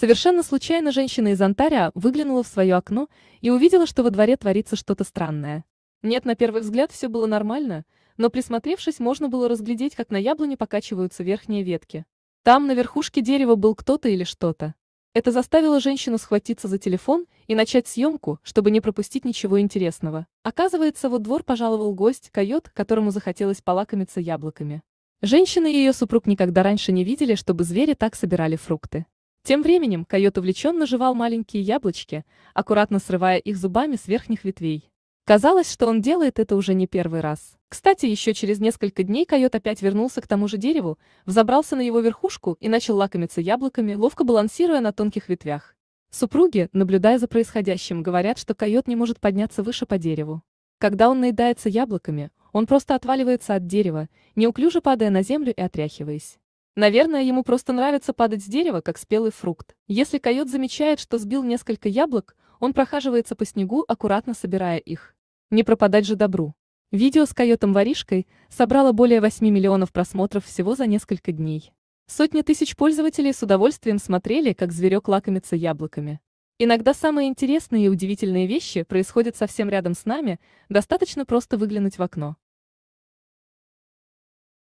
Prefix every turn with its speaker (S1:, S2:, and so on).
S1: Совершенно случайно женщина из Антария выглянула в свое окно и увидела, что во дворе творится что-то странное. Нет, на первый взгляд все было нормально, но присмотревшись, можно было разглядеть, как на яблоне покачиваются верхние ветки. Там на верхушке дерева был кто-то или что-то. Это заставило женщину схватиться за телефон и начать съемку, чтобы не пропустить ничего интересного. Оказывается, во двор пожаловал гость, койот, которому захотелось полакомиться яблоками. Женщина и ее супруг никогда раньше не видели, чтобы звери так собирали фрукты. Тем временем койот увлеченно жевал маленькие яблочки, аккуратно срывая их зубами с верхних ветвей. Казалось, что он делает это уже не первый раз. Кстати, еще через несколько дней койот опять вернулся к тому же дереву, взобрался на его верхушку и начал лакомиться яблоками, ловко балансируя на тонких ветвях. Супруги, наблюдая за происходящим, говорят, что койот не может подняться выше по дереву. Когда он наедается яблоками, он просто отваливается от дерева, неуклюже падая на землю и отряхиваясь. Наверное, ему просто нравится падать с дерева, как спелый фрукт. Если койот замечает, что сбил несколько яблок, он прохаживается по снегу, аккуратно собирая их. Не пропадать же добру. Видео с койотом-воришкой собрало более 8 миллионов просмотров всего за несколько дней. Сотни тысяч пользователей с удовольствием смотрели, как зверек лакомится яблоками. Иногда самые интересные и удивительные вещи происходят совсем рядом с нами, достаточно просто выглянуть в окно.